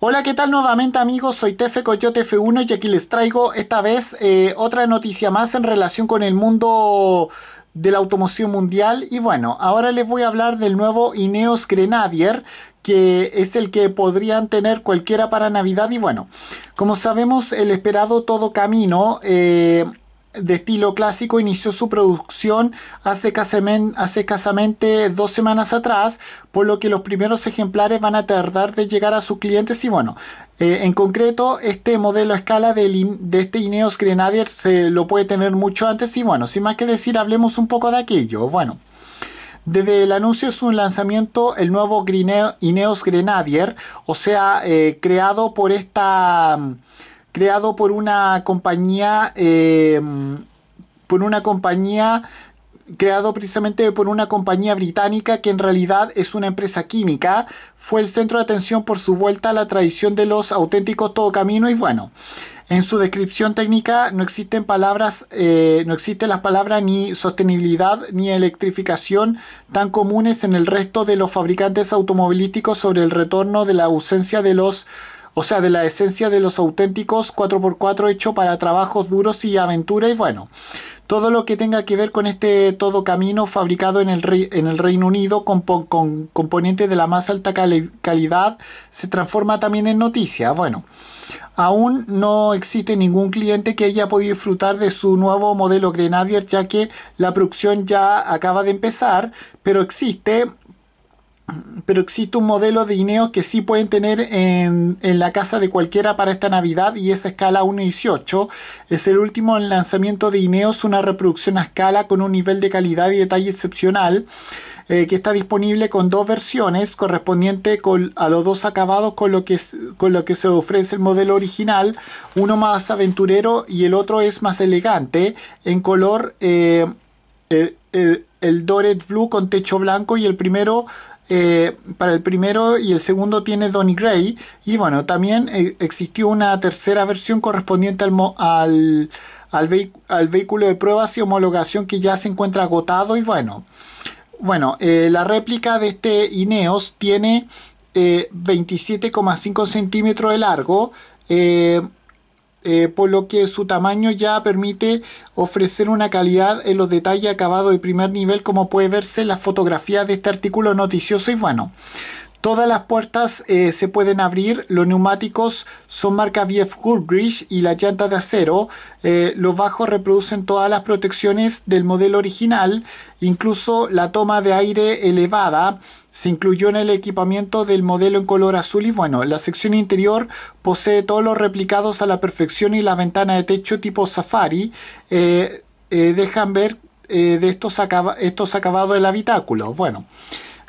Hola, ¿qué tal nuevamente amigos? Soy Tefe Coyote F1 y aquí les traigo esta vez eh, otra noticia más en relación con el mundo de la automoción mundial. Y bueno, ahora les voy a hablar del nuevo Ineos Grenadier, que es el que podrían tener cualquiera para Navidad. Y bueno, como sabemos, el esperado todo camino. Eh, de estilo clásico inició su producción hace, hace escasamente dos semanas atrás, por lo que los primeros ejemplares van a tardar de llegar a sus clientes y bueno, eh, en concreto este modelo a escala de, este Ineos Grenadier se lo puede tener mucho antes y bueno, sin más que decir, hablemos un poco de aquello. Bueno, desde el anuncio de su lanzamiento, el nuevo Ineos Grenadier, o sea, eh, creado por esta creado por una compañía, eh, por una compañía creado precisamente por una compañía británica que en realidad es una empresa química. Fue el centro de atención por su vuelta a la tradición de los auténticos camino. y bueno. En su descripción técnica no existen palabras, eh, no existen las palabras ni sostenibilidad ni electrificación tan comunes en el resto de los fabricantes automovilísticos sobre el retorno de la ausencia de los o sea, de la esencia de los auténticos 4x4 hecho para trabajos duros y aventura y bueno, todo lo que tenga que ver con este todo camino fabricado en el, en el Reino Unido con, componentes de la más alta calidad se transforma también en noticias. Bueno, aún no existe ningún cliente que haya podido disfrutar de su nuevo modelo Grenadier ya que la producción ya acaba de empezar, pero existe pero existe un modelo de Ineos que sí pueden tener en, la casa de cualquiera para esta Navidad y es escala 1.18. Es el último en lanzamiento de Ineos, una reproducción a escala con un nivel de calidad y detalle excepcional. Eh, que está disponible con dos versiones correspondiente a los dos acabados con lo, que, con lo que se ofrece el modelo original, uno más aventurero y el otro es más elegante en color eh, eh, el Doret Blue con techo blanco y el primero eh, para el primero y el segundo tiene Donny Gray y bueno también eh, existió una tercera versión correspondiente al, al, al, vehículo de pruebas y homologación que ya se encuentra agotado y bueno bueno eh, la réplica de este Ineos tiene 27,5 centímetros de largo eh, por lo que su tamaño ya permite ofrecer una calidad en los detalles acabados de primer nivel como puede verse en la fotografía de este artículo noticioso y bueno. Todas las puertas eh, se pueden abrir, los neumáticos son marca VF Goodrich y la llanta de acero. Eh, los bajos reproducen todas las protecciones del modelo original, incluso la toma de aire elevada se incluyó en el equipamiento del modelo en color azul y bueno, la sección interior posee todos los replicados a la perfección y la ventana de techo tipo safari eh, dejan ver de estos, estos acabados del habitáculo. Bueno.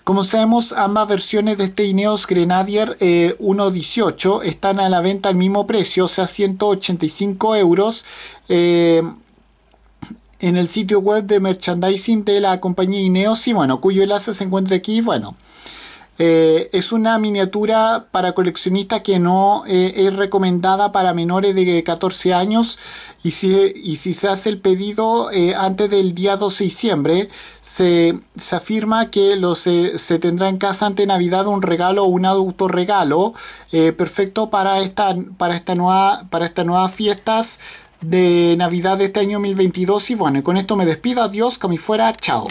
Como sabemos, ambas versiones de este Ineos Grenadier 1.18 eh, están a la venta al mismo precio, o sea, 185 euros. Eh, en el sitio web de merchandising de la compañía Ineos y bueno, cuyo enlace se encuentra aquí, bueno. Eh, es una miniatura para coleccionistas que no eh, es recomendada para menores de 14 años y si, y si se hace el pedido eh, antes del día 12 de diciembre, se, afirma que se tendrá en casa ante Navidad un regalo o un autorregalo perfecto para esta, para, esta nueva, para estas nuevas fiestas de Navidad de este año 2022 y bueno, con esto me despido, adiós, como fuera, chao.